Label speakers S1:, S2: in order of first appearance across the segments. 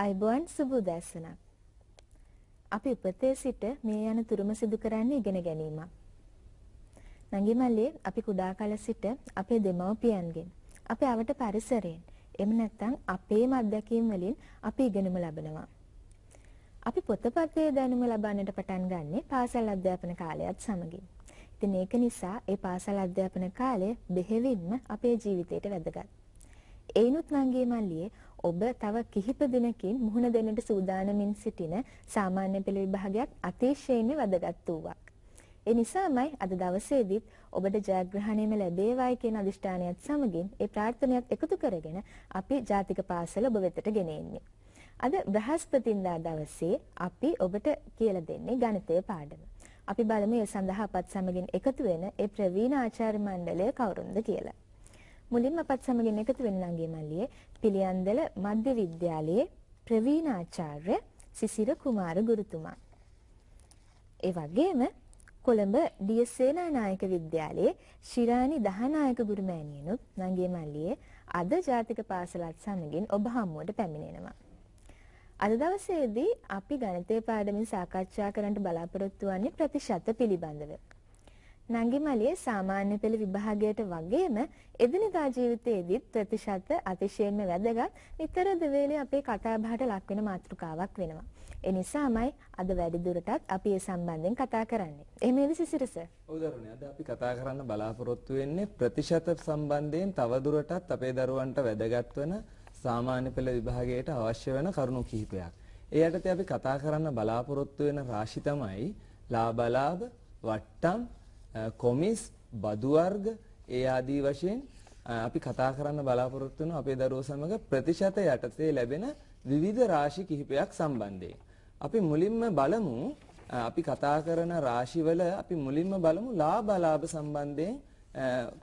S1: අයිබෝන් සුබ උදෑසනක්. අපි උපතේ සිට මේ යන තුරුම සිදු කරන්න ඉගෙන ගැනීමක්. නංගිමල්ලේ අපි කුඩා කල සිට අපේ දෙමව්පියන්ගෙන් අපේ අවට පරිසරයෙන් එම නැත්නම් අපේම අත්දැකීම් වලින් අපි ඉගෙනුම ලබනවා. අපි පොතපතේ දැනුම ලබන්නට පටන් ගන්නේ පාසල් අධ්‍යාපන කාලයත් සමගින්. ඉතින් ඒක නිසා ඒ පාසල් අධ්‍යාපන කාලය බෙහෙවින්ම අපේ ජීවිතයට වැදගත්. ඒනුත් නංගී මල්ලියේ ඔබ තව කිහිප දිනකින් මුහුණ දෙන්නට සූදානමින් සිටින සාමාන්‍ය පෙළ විභාගයක් අතිශයින්ම වැදගත් වූවක්. ඒ නිසාමයි අද දවසේදීත් ඔබට ජයග්‍රහණයම ලැබේවායි කියන අදිෂ්ඨානයත් සමගින් ඒ ප්‍රාර්ථනාවත් එකතු කරගෙන අපි ජාතික පාසල ඔබ වෙතට ගෙන එන්නේ. අද බ්‍රහස්පතින්දා දවසේ අපි ඔබට කියලා දෙන්නේ ගණිතය පාඩම. අපි බලමු ඒ සඳහා අපත් සමගින් එකතු වෙන ඒ ප්‍රවීණ ආචාර්ය මණ්ඩලය කවුරුන්ද කියලා. මුලින්ම අපත් සමගින් එකතු වෙන ළඟේ මල්ලියේ පිළියන්දල මධ්‍ය විද්‍යාලයේ ප්‍රවීණාචාර්ය සිසිර කුමාර ගුරුතුමා. ඒ වගේම කොළඹ ඩීඑස් සේනානායක විද්‍යාලයේ ශිරාණි දහනායක ගුරුමෑණියනුත් ළඟේ මල්ලියේ අද ජාතික පාසලත් සමගින් ඔබ හමුවට පැමිණෙනවා. අද දවසේදී අපි ගණිතය පාඩමින් සාකච්ඡා කරන්නට බලාපොරොත්තු වන්නේ ප්‍රතිශත පිළිබඳව. නංගිමලිය සාමාන්‍ය පෙළ විභාගයට වගේම එදිනෙදා ජීවිතයේදීත් ප්‍රතිශත අතිශයින්ම වැදගත් නිතර දෙවේලේ අපේ කතාබහට ලක්වෙන මාතෘකාවක් වෙනවා. ඒ නිසාමයි අද වැඩි දුරටත් අපි ඒ සම්බන්ධයෙන් කතා කරන්නේ. එහෙම නේද සිසිරස? ඔව් දරුණේ. අද
S2: අපි කතා කරන්න බලාපොරොත්තු වෙන්නේ ප්‍රතිශත සම්බන්ධයෙන් තව දුරටත් අපේ දරුවන්ට වැදගත් වන සාමාන්‍ය පෙළ විභාගයට අවශ්‍ය වෙන කරුණු කිහිපයක්. ඒ යටතේ අපි කතා කරන්න බලාපොරොත්තු වෙන රාශි තමයි ලාභ ලාභ, වට්ටම්, Uh, කොමිස් බදු වර්ග ඒ ආදී වශයෙන් uh, අපි කතා කරන්න බලාපොරොත්තු වෙන අපේ දරුවෝ සමග ප්‍රතිශත යටතේ ලැබෙන විවිධ රාශි කිහිපයක් සම්බන්ධයෙන් අපි මුලින්ම බලමු uh, අපි කතා කරන රාශිවල අපි මුලින්ම බලමු ලාභ අලාභ සම්බන්ධයෙන්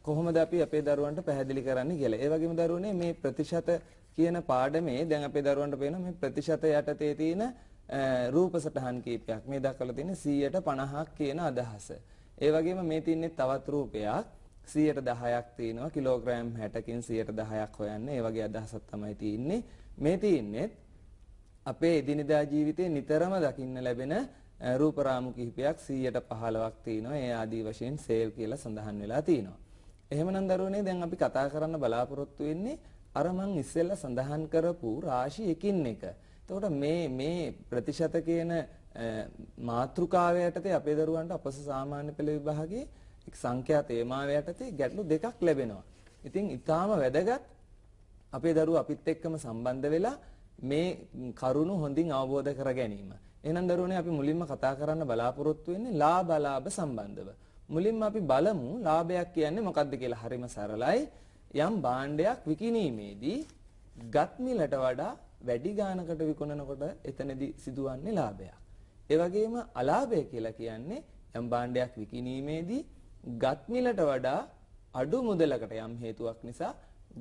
S2: කොහොමද අපි අපේ දරුවන්ට පැහැදිලි කරන්නේ කියලා. ඒ වගේම දරුවනේ මේ ප්‍රතිශත කියන පාඩමේ දැන් අපේ දරුවන්ට පේන මේ ප්‍රතිශත යටතේ තියෙන රූප සටහන් කීපයක්. මේ දක්වලා තියෙන 100ට 50ක් කියන අදහස. ඒ වගේම මේ තින්නේ තවත් රූපයක් 110ක් තියෙනවා කිලෝග්‍රෑම් 60කින් 110ක් හොයන්න ඒ වගේ අදහසක් තමයි තියෙන්නේ. මේ තින්නේ අපේ එදිනෙදා ජීවිතේ නිතරම දකින්න ලැබෙන රූප රාමු කිහිපයක් 115ක් තියෙනවා. ඒ ආදී වශයෙන් සේල් කියලා සඳහන් වෙලා තියෙනවා. එහෙමනම් දරුවනේ දැන් අපි කතා කරන්න බලාපොරොත්තු වෙන්නේ අර මං ඉස්සෙල්ලා සඳහන් කරපු රාශි එකින් එක. එතකොට මේ මේ ප්‍රතිශත කියන මාතෘකාව යටතේ අපේ දරුවන්ට අපස සාමාන්‍ය පෙළ විභාගයේ එක් සංඛ්‍යා තේමාව යටතේ ගැටලු දෙකක් ලැබෙනවා. ඉතින් ඊටාම වැදගත් අපේ දරුවෝ අපිත් එක්කම සම්බන්ධ වෙලා මේ කරුණු හොඳින් අවබෝධ කර ගැනීම. එහෙනම් දරුවනේ අපි මුලින්ම කතා කරන්න බලාපොරොත්තු වෙන්නේ ලාභ ලාභ සම්බන්ධව. මුලින්ම අපි බලමු ලාභයක් කියන්නේ මොකක්ද කියලා. හරිම සරලයි. යම් භාණ්ඩයක් විකිණීමේදී ගත් මිලට වඩා වැඩි ගාණකට විකුණනකොට එතනදී සිදුවන්නේ ලාභයක්. ඒ වගේම අලාභය කියලා කියන්නේ යම් භාණ්ඩයක් විකිණීමේදී ගත් මිලට වඩා අඩු මුදලකට යම් හේතුවක් නිසා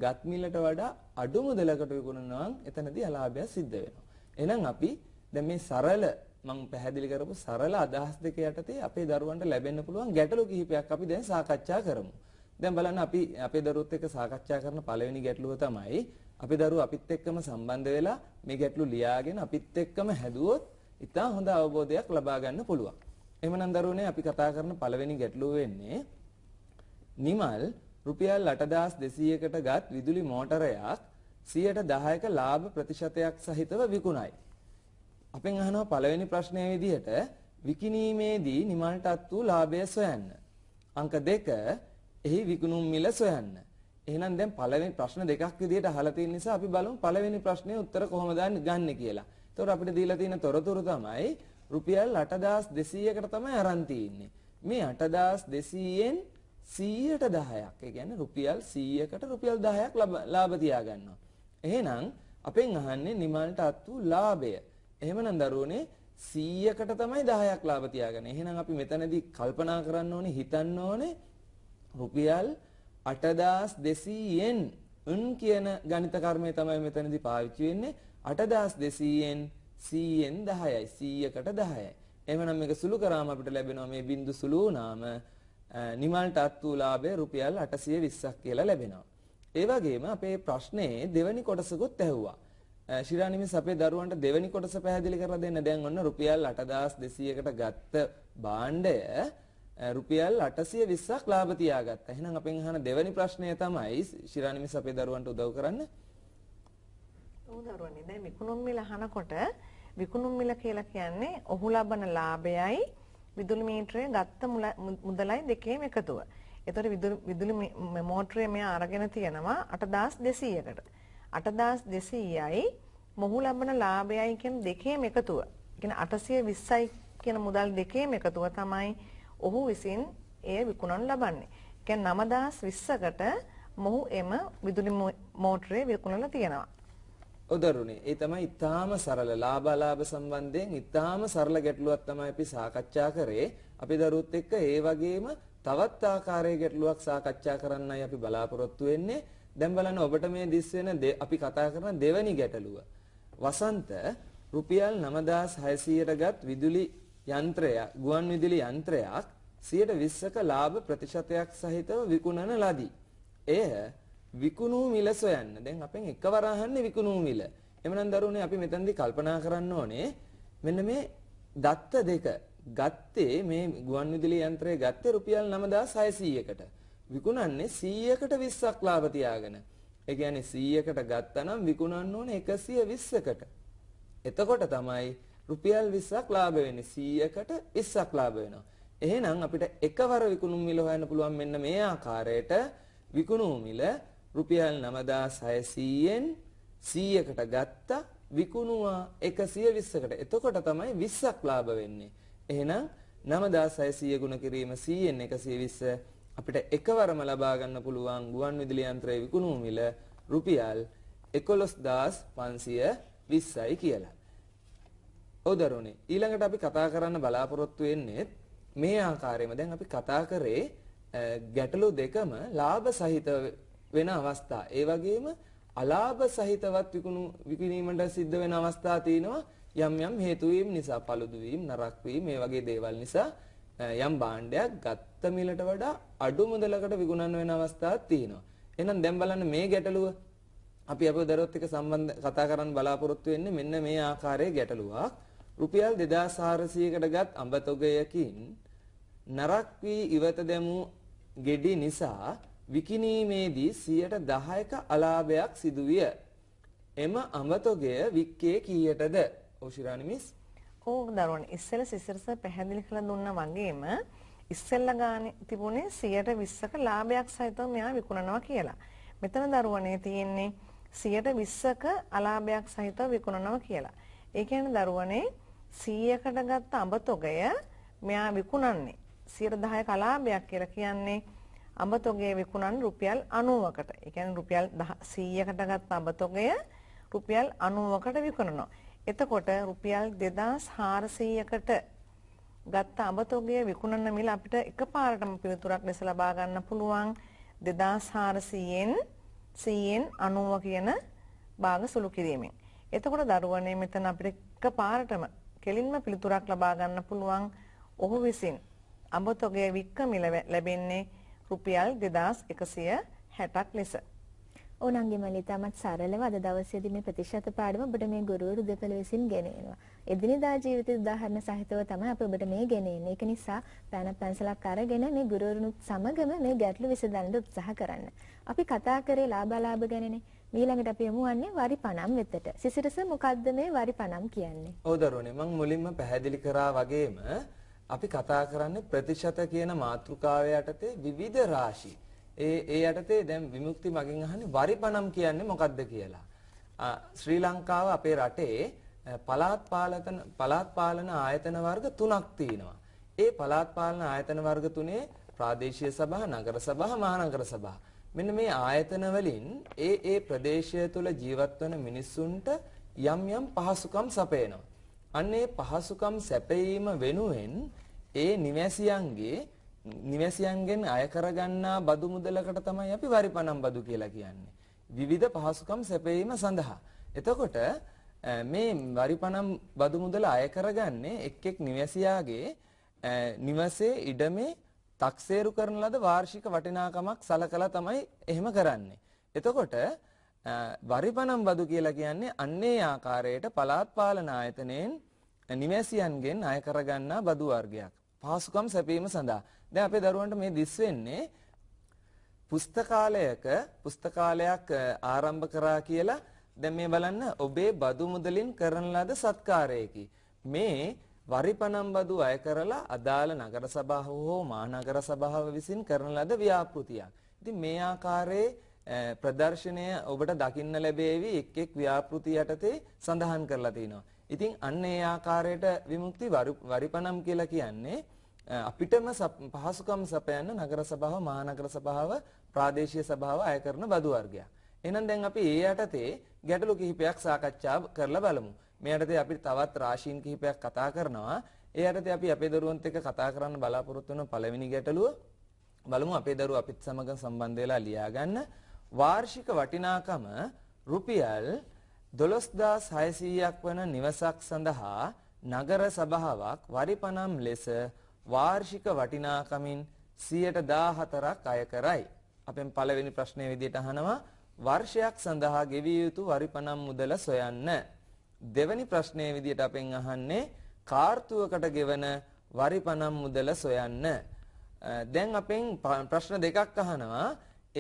S2: ගත් මිලට වඩා අඩු මුදලකට විකුණනවා නම් එතනදී අලාභය සිද්ධ වෙනවා. එහෙනම් අපි දැන් මේ සරල මම පැහැදිලි කරපු සරල අදහස් දෙක යටතේ අපේ දරුවන්ට ලැබෙන්න පුළුවන් ගැටලු කිහිපයක් අපි දැන් සාකච්ඡා කරමු. දැන් බලන්න අපි අපේ දරුවොත් එක්ක සාකච්ඡා කරන පළවෙනි ගැටලුව තමයි අපේ දරුවෝ අපිත් එක්කම සම්බන්ධ වෙලා මේ ගැටලු ලියාගෙන අපිත් එක්කම හැදුවොත් ඉතා හොඳ අවබෝධයක් ලබා ගන්න පුළුවන්. එහෙමනම් දරුවනේ අපි කතා කරන පළවෙනි ගැටලුව වෙන්නේ නිමල් රුපියල් 8200කට ගත් විදුලි මෝටරයක් 110ක ලාභ ප්‍රතිශතයක් සහිතව විකුණයි. අපෙන් අහනවා පළවෙනි ප්‍රශ්නය විදිහට විකිණීමේදී නිමල්ට අත්තු ලාභය සොයන්න. අංක 2 එහි විකුණුම් මිල සොයන්න. එහෙනම් දැන් පළවෙනි ප්‍රශ්න දෙකක් විදිහට අහලා තියෙන නිසා අපි බලමු පළවෙනි ප්‍රශ්නේ උත්තර කොහොමද ගන්න කියලා. එතකොට අපිට දීලා තියෙන තොරතුරු තමයි රුපියල් 8200කට තමයි අරන් තින්නේ. මේ 8200න් 100ට 10ක්. ඒ කියන්නේ රුපියල් 100කට රුපියල් 10ක් ලාභ තියාගන්නවා. එහෙනම් අපෙන් අහන්නේ නිමල්ට අත් වූ ලාභය. එහෙමනම් දරුවනේ 100කට තමයි 10ක් ලාභ තියාගන්නේ. එහෙනම් අපි මෙතනදී කල්පනා කරන්න ඕනේ හිතන්න ඕනේ රුපියල් 8200න් උන් කියන ගණිත කර්මය තමයි මෙතනදී පාවිච්චි වෙන්නේ. 8000 200න් 100න් 10යි 100කට 10යි එවනම් මේක සුළු කරාම අපිට ලැබෙනවා මේ බින්දු සුළු වුණාම නිමල්ට අත්තු ලාභය රුපියල් 820ක් කියලා ලැබෙනවා ඒ වගේම අපේ ප්‍රශ්නේ දෙවැනි කොටසකුත් ඇහුවා ශිරානිමිස් අපේ දරුවන්ට දෙවැනි කොටස පැහැදිලි කරලා දෙන්න දැන් ඔන්න රුපියල් 8200කට ගත්ත භාණ්ඩය රුපියල් 820ක් ලාභ තියාගත්තා. එහෙනම් අපෙන් අහන දෙවැනි ප්‍රශ්නය තමයි ශිරානිමිස් අපේ දරුවන්ට උදව් කරන්න
S3: දරුවනේ දැන් විකුණුම් මිල අහනකොට විකුණුම් මිල කියලා කියන්නේ ඔහු ලබන ලාභයයි විදුලි මීටරය ගත්ත මුදලයි දෙකේම එකතුව. ඒතර විදුලි මෝටරය මෙයා අරගෙන තියෙනවා 8200කට. 8200යි මොහු ලබන ලාභයයි කියන දෙකේම එකතුව. කියන්නේ 820යි කියන මුදල් දෙකේම එකතුව තමයි ඔහු විසින් එය විකුණන් ලබන්නේ. කියන්නේ 9020කට මොහු එම විදුලි මෝටරය විකුණලා තියෙනවා.
S2: උදරුණේ. ඒ තමයි ඊටාම සරල ලාභාලාභ සම්බන්ධයෙන් ඊටාම සරල ගැටලුවක් තමයි අපි සාකච්ඡා කරේ. අපි දරුවොත් එක්ක ඒ වගේම තවත් ආකාරයේ ගැටලුවක් සාකච්ඡා කරන්නයි අපි බලාපොරොත්තු වෙන්නේ. දැන් බලන්න ඔබට මේ දිස් වෙන අපි කතා කරන දෙවැනි ගැටලුව. වසන්ත රුපියල් 9600ට ගත් විදුලි යන්ත්‍රය, ගුවන් විදුලි යන්ත්‍රයක් 120ක ලාභ ප්‍රතිශතයක් සහිතව විකුණන ලදී. එය විකුණූ මිල සොයන්න. දැන් අපෙන් එකවර අහන්නේ විකුණූ මිල. එමනම් දරුවනේ අපි මෙතනදී කල්පනා කරන්න ඕනේ මෙන්න මේ දත්ත දෙක ගත්තේ මේ ගුවන් විදුලි යන්ත්‍රය ගත්තේ රුපියල් 9600කට. විකුණන්නේ 100කට 20ක් ලාභ තියාගෙන. ඒ කියන්නේ 100කට ගත්තනම් විකුණන්න ඕනේ 120කට. එතකොට තමයි රුපියල් 20ක් ලාභ වෙන්නේ 100කට 20ක් ලාභ වෙනවා. එහෙනම් අපිට එකවර විකුණුම් මිල හොයන්න පුළුවන් මෙන්න මේ ආකාරයට විකුණුම් මිල රුපියල් 9600න් 100කට ගත්තා විකුණුවා 120කට. එතකොට තමයි 20ක් ලාභ වෙන්නේ. එහෙනම් 9600 ගුණ කිරීම 100න් 120 අපිට එකවරම ලබා ගන්න පුළුවන් ගුවන් විදුලි යන්ත්‍රයේ විකුණුම් මිල රුපියල් 11520යි කියලා. උදරුණේ ඊළඟට අපි කතා කරන්න බලාපොරොත්තු වෙන්නේ මේ ආකාරයෙන්ම දැන් අපි කතා කරේ ගැටලු දෙකම ලාභ සහිත වෙන අවස්ථා. ඒ වගේම අලාභ සහිතවත් විකුණු විකිණීමට සිද්ධ වෙන අවස්ථා තියෙනවා යම් යම් හේතු වීම නිසා paludu වීම නරක වීම මේ වගේ දේවල් නිසා යම් භාණ්ඩයක් ගත්ත මිලට වඩා අඩු මුදලකට විකුණන්න වෙන අවස්ථාවක් තියෙනවා. එහෙනම් දැන් බලන්න මේ ගැටලුව අපි අපේ දරුවත් එක්ක සම්බන්ධ කතා කරන්න බලාපොරොත්තු වෙන්නේ මෙන්න මේ ආකාරයේ ගැටලුවක්. රුපියල් 2400කට ගත් අඹ තොගයකින් නරක් වී ඉවත දැමූ ගෙඩි නිසා විකිණීමේදී 10%ක අලාභයක් සිදුවිය. එම අමතොගය වික්කේ කීයටද?
S3: ඕශිරාණි මිස්. ඕක දරුවන් ඉස්සෙල්ලා සිසිරස පැහැදිලි කරලා දුන්නා වගේම ඉස්සෙල්ලා ගානේ තිබුණේ 120ක ලාභයක් සහිතව මෙයා විකුණනවා කියලා. මෙතන දරුවනේ තියෙන්නේ 120ක අලාභයක් සහිතව විකුණනවා කියලා. ඒ කියන්නේ දරුවනේ 100කට ගත්ත අඹතොගය මෙයා විකුණන්නේ 110ක අලාභයක් කියලා කියන්නේ අඹතොගේ විකුණන් රුපියල් 90කට. ඒ කියන්නේ රුපියල් 100කට ගත්ත අඹතොගය රුපියල් 90කට විකුණනවා. එතකොට රුපියල් 2400කට ගත්ත අඹතොගය විකුණන මිල අපිට එකපාරටම පිළිතුරක් ලෙස ලබා ගන්න පුළුවන් 2400න් 100න් 90 කියන භාග සුළු කිරීමෙන්. එතකොට දරුවනේ මෙතන අපිට එකපාරටම කෙලින්ම පිළිතුරක් ලබා ගන්න පුළුවන් ඔහු විසින් අඹතොගය වික්ක මිල ලැබෙන්නේ රුපියල් 2160ක් ලෙස.
S1: ඕනන්ගේ මලි තමත් සරලව අද දවසේදී මේ ප්‍රතිශත පාඩම ඔබට මේ ගුරුවරු දෙපළ විසින් ගෙනෙනවා. එදිනෙදා ජීවිත උදාහරණ සහිතව තමයි අපි ඔබට මේ ගෙනෙන්නේ. ඒක නිසා පැන පැන්සලක් අරගෙන මේ ගුරුවරුනුත් සමගම මේ ගැටලු විසඳන්න උත්සාහ කරන්න. අපි කතා කරේ ලාභාලාභ ගැනනේ. ඊළඟට අපි යමු වන්නේ වරි පණම් වෙතට. සිසිරස මොකද්ද මේ වරි පණම් කියන්නේ?
S2: ඔව් දරුවනේ මම මුලින්ම පැහැදිලි කරා වගේම අපි කතා කරන්නේ ප්‍රතිශත කියන මාතෘකාව යටතේ විවිධ රාශි. ඒ ඒ යටතේ දැන් විමුක්ති මගෙන් අහන්නේ වරිපණම් කියන්නේ මොකක්ද කියලා. ශ්‍රී ලංකාව අපේ රටේ පළාත් පාලන පළාත් පාලන ආයතන වර්ග තුනක් තියෙනවා. ඒ පළාත් පාලන ආයතන වර්ග තුනේ ප්‍රාදේශීය සභා, නගර සභා, මහනගර සභා. මෙන්න මේ ආයතන වලින් ඒ ඒ ප්‍රදේශය තුල ජීවත් වන මිනිස්සුන්ට යම් යම් පහසුකම් සපයනවා. අන්නේ පහසුකම් සැපයීම වෙනුවෙන් ඒ නිවැසියන්ගේ නිවැසියන්ගෙන් අය කරගන්නා බදු මුදලකට තමයි අපි වරිපණම් බදු කියලා කියන්නේ. විවිධ පහසුකම් සැපයීම සඳහා. එතකොට මේ වරිපණම් බදු මුදල අය කරගන්නේ එක් එක් නිවැසියාගේ නිවසේ ඉඩමේ තක්සේරු කරන ලද වාර්ෂික වටිනාකමක් සලකලා තමයි එහෙම කරන්නේ. එතකොට වරිපනම් බදු කියලා කියන්නේ අන්නේ ආකාරයට පළාත් පාලන ආයතනයෙන් නිවැසියන්ගෙන් අය කරගන්නා බදු වර්ගයක්. පහසුකම් සැපීම සඳහා. දැන් අපේ දරුවන්ට මේ දිස් වෙන්නේ පුස්තකාලයක පුස්තකාලයක් ආරම්භ කරා කියලා දැන් මේ බලන්න ඔබේ බදු මුදලින් කරන ලද සත්කාරයකි. මේ වරිපනම් බදු අය කරලා අදාළ නගර සභාව හෝ මහනගර සභාව විසින් කරන ලද ව්‍යාපෘතියක්. ඉතින් මේ ආකාරයේ ප්‍රදර්ශනය ඔබට දකින්න ලැබේවි එක් එක් ව්‍යාපෘති යටතේ සඳහන් කරලා තිනවා. ඉතින් අන්න ඒ ආකාරයට විමුක්ති වරිපනම් කියලා කියන්නේ අපිටම පහසුකම් සපයන්න නගර සභාව මහනගර සභාව ප්‍රාදේශීය සභාව අය කරන බදු වර්ගයක්. එහෙනම් දැන් අපි ඒ යටතේ ගැටලු කිහිපයක් සාකච්ඡා කරලා බලමු. මේ යටතේ අපි තවත් රාශීන් කිහිපයක් කතා කරනවා. ඒ යටතේ අපි අපේ දරුවන්ත් එක්ක කතා කරන්න බලාපොරොත්තු වෙන පළවෙනි ගැටලුව බලමු අපේ දරුවෝ අපිත් සමග සම්බන්ධ වෙලා ලියා ගන්න. වාර්ෂික වටිනාකම රුපියල් 12600ක් වන නිවසක් සඳහා නගර සභාවක් වරිපනම් ලෙස වාර්ෂික වටිනාකමින් 114ක් අය කරයි. අපෙන් පළවෙනි ප්‍රශ්නය විදිහට අහනවා වර්ෂයක් සඳහා ගෙවිය යුතු වරිපනම් මුදල සොයන්න. දෙවැනි ප්‍රශ්නය විදිහට අපෙන් අහන්නේ කාර්තුවකට ගෙවන වරිපනම් මුදල සොයන්න. දැන් අපෙන් ප්‍රශ්න දෙකක් අහනවා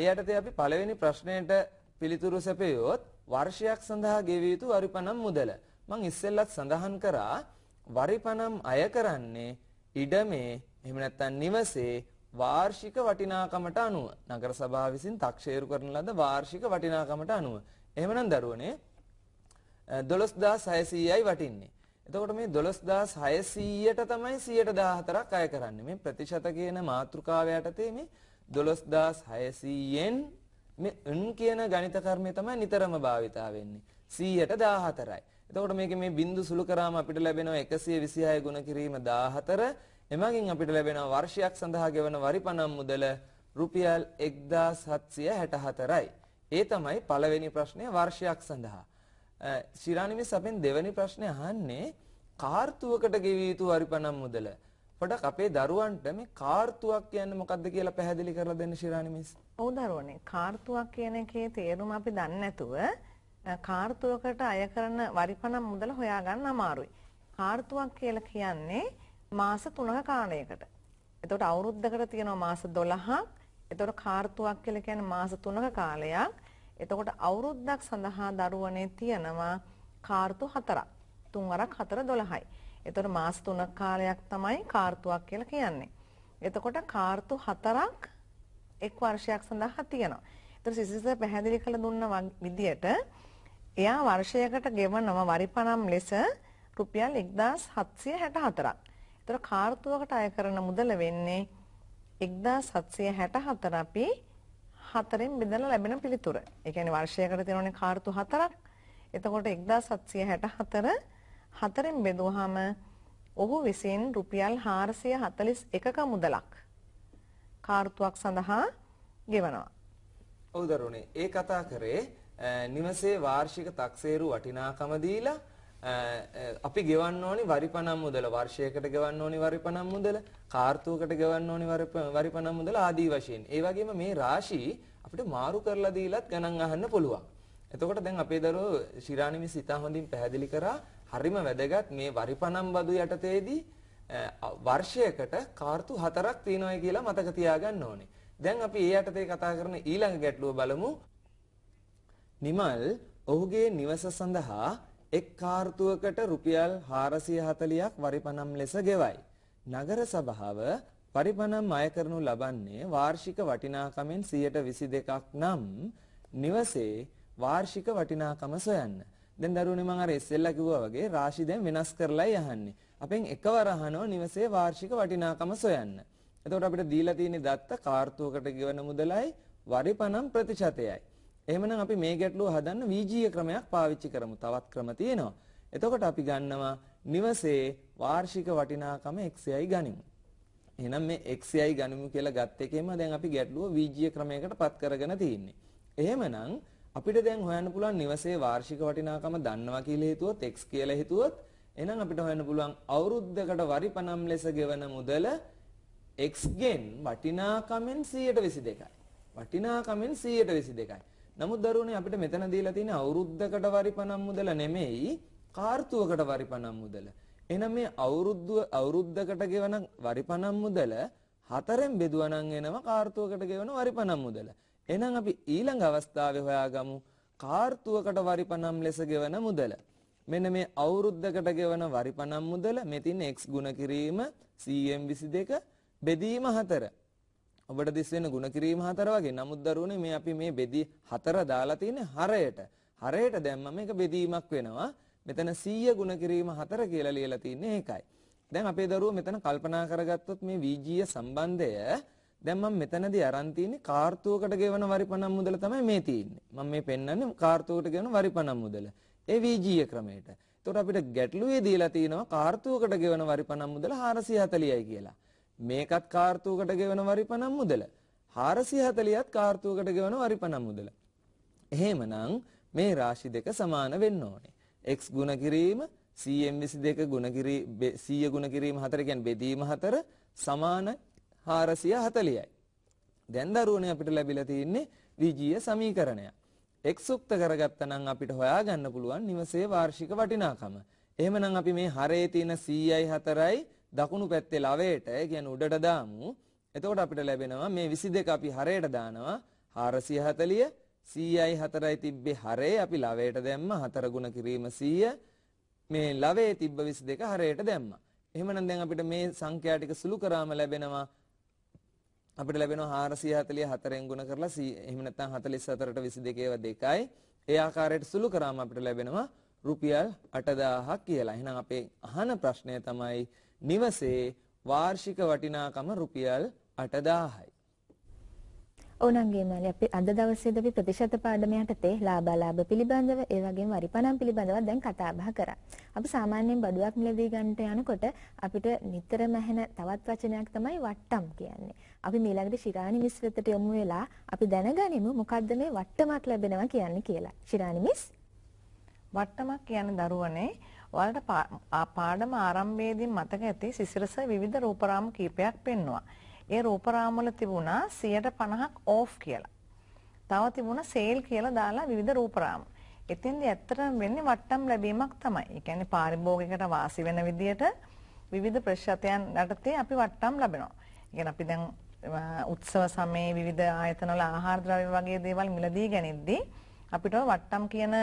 S2: ඒ යටතේ අපි පළවෙනි ප්‍රශ්නයට පිළිතුරු සැපයුවොත් වර්ෂයක් සඳහා ගෙවිය යුතු වරිපණම් මුදල. මං ඉස්සෙල්ලත් සඳහන් කරා වරිපණම් අය කරන්නේ ඉඩමේ එහෙම නැත්නම් නිවසේ වාර්ෂික වටිනාකමට අනුව නගර සභාව විසින් තක්ෂේරු කරන ලද වාර්ෂික වටිනාකමට අනුව. එහෙමනම් දරුවනේ 12600යි වටින්නේ. එතකොට මේ 12600ට තමයි 114ක් අය කරන්නේ. මේ ප්‍රතිශත කියන මාතෘකාව යටතේ මේ 12600න් මේ න් කියන ගණිත කර්මය තමයි නිතරම භාවිතා වෙන්නේ. 100ට 14යි. එතකොට මේකේ මේ බිඳු සුළු කරාම අපිට ලැබෙනවා 126 ගුණ කිරීම 14. එමගින් අපිට ලැබෙනවා වර්ෂයක් සඳහා ගෙවන වරිපණම් මුදල රුපියල් 1764යි. ඒ තමයි පළවෙනි ප්‍රශ්නය වර්ෂයක් සඳහා. ශිරාණි මිස් අපෙන් දෙවෙනි ප්‍රශ්නේ අහන්නේ කාර්තුවකට ගෙවිය යුතු වරිපණම් මුදල. පොඩක් අපේ දරුවන්ට මේ කාර්තුවක් කියන්නේ මොකක්ද කියලා පැහැදිලි කරලා දෙන්න ශිරාණි මිස්.
S3: ඔව් දරුවනේ කාර්තුවක් කියන එකේ තේරුම අපි දන්නේ නැතුව කාර්තුවකට අය කරන වරිපණම් මුදල හොයාගන්න අමාරුයි. කාර්තුවක් කියලා කියන්නේ මාස 3ක කාණයකට. එතකොට අවුරුද්දකට තියෙනවා මාස 12ක්. එතකොට කාර්තුවක් කියලා කියන්නේ මාස 3ක කාලයක්. එතකොට අවුරුද්දක් සඳහා දරුවනේ තියෙනවා කාර්තු 4ක්. 3 වරක් 4 12යි. එතකොට මාස 3ක් කාලයක් තමයි කාර්තුවක් කියලා කියන්නේ. එතකොට කාර්තු 4ක් එක් වර්ෂයක් සඳහා තියෙනවා. ඒතර සිසිස පැහැදිලි කළ දුන්න විදියට එයා වර්ෂයකට ගෙවනවා වරිපනම් ලෙස රුපියල් 1764ක්. ඒතර කාර්තුවකට අය කරන මුදල වෙන්නේ 1764 අපි හතරෙන් බෙදලා ලැබෙන පිළිතුර. ඒ කියන්නේ වර්ෂයකට තියෙනනේ කාර්තු හතරක්. එතකොට 1764 හතරෙන් බෙදුවහම ඔහු විසින් රුපියල් 441ක මුදලක් කාර්තුවක් සඳහා ගෙවනවා.
S2: ඔව් දරුණේ ඒ කතා කරේ නිවසේ වාර්ෂික තක්සේරු වටිනාකම දීලා අපි ගෙවන්න ඕනි වරිපණම් මුදල වර්ෂයකට ගෙවන්න ඕනි වරිපණම් මුදල කාර්තුවකට ගෙවන්න ඕනි වරිපණම් මුදල ආදී වශයෙන් ඒ වගේම මේ රාශි අපිට මාරු කරලා දීලත් ගණන් අහන්න පුළුවන්. එතකොට දැන් අපේ දරුවෝ ශිරාණි මිස් ඉතා හොඳින් පැහැදිලි කරා හරිම වැදගත් මේ වරිපනම් බදු යටතේදී වර්ෂයකට කාර්තු හතරක් තියෙනවා කියලා මතක තියාගන්න ඕනේ. දැන් අපි ඒ යටතේ කතා කරන ඊළඟ ගැටලුව බලමු. නිමල් ඔහුගේ නිවස සඳහා එක් කාර්තුවකට රුපියල් 440ක් වරිපනම් ලෙස ගෙවයි. නගර සභාව පරිපනම් අය කරනු ලබන්නේ වාර්ෂික වටිනාකමෙන් 122ක් නම් නිවසේ වාර්ෂික වටිනාකම සොයන්න. දැන් දරුවනේ මම අර ඉස්සෙල්ලා කිව්වා වගේ රාශි දැන් වෙනස් කරලායි අහන්නේ. අපෙන් එකවර අහනවා නිවසේ වාර්ෂික වටිනාකම සොයන්න. එතකොට අපිට දීලා තියෙන දත්ත කාර්තුවකට ගෙවන මුදලයි වරිපනම් ප්‍රතිශතයයි. එහෙමනම් අපි මේ ගැටලුව හදන්න වීජීය ක්‍රමයක් පාවිච්චි කරමු. තවත් ක්‍රම තියෙනවා. එතකොට අපි ගන්නවා නිවසේ වාර්ෂික වටිනාකම x යයි ගනිමු. එහෙනම් මේ x යයි ගනිමු කියලා ගත් එකේම දැන් අපි ගැටලුව වීජීය ක්‍රමයකට පත් කරගෙන තියෙන්නේ. එහෙමනම් අපිට දැන් හොයන්න පුළුවන් නිවසේ වාර්ෂික වටිනාකම දන්නවා කියලා හිතුවොත් x කියලා හිතුවොත් එහෙනම් අපිට හොයන්න පුළුවන් අවුරුද්දකට වරි පනම් ලෙස ගෙවන මුදල x ගෙන් වටිනාකමෙන් 122යි. වටිනාකමෙන් 122යි. නමුත් දරුවනේ අපිට මෙතන දීලා තියෙන අවුරුද්දකට වරි පනම් මුදල නෙමෙයි කාර්තුවකට වරි පනම් මුදල. එහෙනම් මේ අවුරුද්ද අවුරුද්දකට ගෙවන වරි පනම් මුදල හතරෙන් බෙදුවා නම් එනවා කාර්තුවකට ගෙවන වරි පනම් මුදල. එහෙනම් අපි ඊළඟ අවස්ථාවේ හොයාගමු කාර්තුවකට වරිපනම් ලෙස ගෙවන මුදල. මෙන්න මේ අවුරුද්දකට ගෙවන වරිපනම් මුදල මෙතින් x ගුණ කිරීම CM 22 බෙදීම 4. ඔබට දිස් වෙන ගුණ කිරීම 4 වගේ. නමුත් දරුවනේ මේ අපි මේ බෙදි 4 දාලා තියෙන්නේ හරයට. හරයට දැම්මම මේක බෙදීමක් වෙනවා. මෙතන 100 ගුණ කිරීම 4 කියලා ලියලා තින්නේ ඒකයි. දැන් අපේ දරුවෝ මෙතන කල්පනා කරගත්තොත් මේ VG සම්බන්ධය දැන් මම මෙතනදී අරන් තියෙන්නේ කාර්තුවකට ගෙවන වරිපණම් මුදල තමයි මේ තියෙන්නේ. මම මේ පෙන්වන්නේ කාර්තුවකට ගෙවන වරිපණම් මුදල. ඒ වීජීය e ක්‍රමයට. එතකොට අපිට ගැටලුවේ දීලා තිනවා කාර්තුවකට ගෙවන වරිපණම් මුදල 440යි කියලා. මේකත් කාර්තුවකට ගෙවන වරිපණම් මුදල. 440ත් කාර්තුවකට ගෙවන වරිපණම් මුදල. එහෙමනම් මේ රාශි දෙක සමාන වෙන්න ඕනේ. x ගුණ කිරීම 100 m 22 e ගුණ කිරීම 100 ගුණ කිරීම 4 කියන්නේ බෙදීම 4 සමානයි හාරසිය හතලියයි. දැන් දරුවනේ අපිට ලැබිලා තියෙන්නේ විජීය සමීකරණයක්. එක්සුක්ත කරගත්තනම් අපිට හොයාගන්න පුළුවන් නිවසේ වාර්ෂික වටිනාකම. එහෙමනම් අපි මේ හරේ තියෙන 100යි 4යි දකුණු පැත්තේ ලවයට ඒ කියන්නේ උඩට දාමු. එතකොට අපිට ලැබෙනවා මේ 22 අපි හරයට දානවා 440 100යි 4යි තිබ්බේ හරේ අපි ලවයට දැම්ම 4 ගුණ කිරීම 100 මේ ලවයේ තිබ්බ 22 හරයට දැම්මා. එහෙමනම් දැන් අපිට මේ සංඛ්‍යා ටික සුළු කරාම ලැබෙනවා අපිට ලැබෙනවා 444න් ගුණ කරලා එහෙම නැත්නම් 44ට 22 2යි. ඒ ආකාරයට සුළු කරාම අපිට ලැබෙනවා රුපියල් 8000ක් කියලා. එහෙනම් අපේ අහන ප්‍රශ්නය තමයි නිවසේ වාර්ෂික වටිනාකම රුපියල් 8000යි.
S1: ඕනංගේම අපි අද දවසේදී අපි ප්‍රතිශත පාඩම යටතේ ලාභාලාභ පිළිබඳව ඒ වගේම වරිපණම් පිළිබඳව දැන් කතා බහ කරා. අපි සාමාන්‍යයෙන් බඩුවක් මිලදී ගන්නට යනකොට අපිට නිතරම ඇහෙන තවත් වචනයක් තමයි වට්ටම් කියන්නේ. අපි මේ ළඟට ශිරාණි මිස් වෙතට යමු වෙලා අපි දැනගනිමු මොකද්ද මේ වට්ටමක් ලැබෙනවා කියන්නේ කියලා. ශිරාණි මිස් වට්ටමක් කියන්නේ
S3: දරුවනේ ඔයාලට පාඩම ආරම්භයේදී මතක ඇති සිසිරස විවිධ රූපරාම කීපයක් පෙන්වනවා. ඒ රූපරාමුල තිබුණා 150ක් ඕෆ් කියලා. තව තිබුණා සේල් කියලා දාලා විවිධ රූපරාම. එතෙන්දී ඇත්තටම වෙන්නේ වට්ටම් ලැබීමක් තමයි. ඒ කියන්නේ පාරිභෝගිකයට වාසි වෙන විදියට විවිධ ප්‍රශ්‍යතයන් යටතේ අපි වට්ටම් ලැබෙනවා. ඒ අපි දැන් උත්සව සමයේ විවිධ ආයතනවල ආහාර ද්‍රව්‍ය වගේ දේවල් මිලදී ගැනෙද්දී අපිට වට්ටම් කියන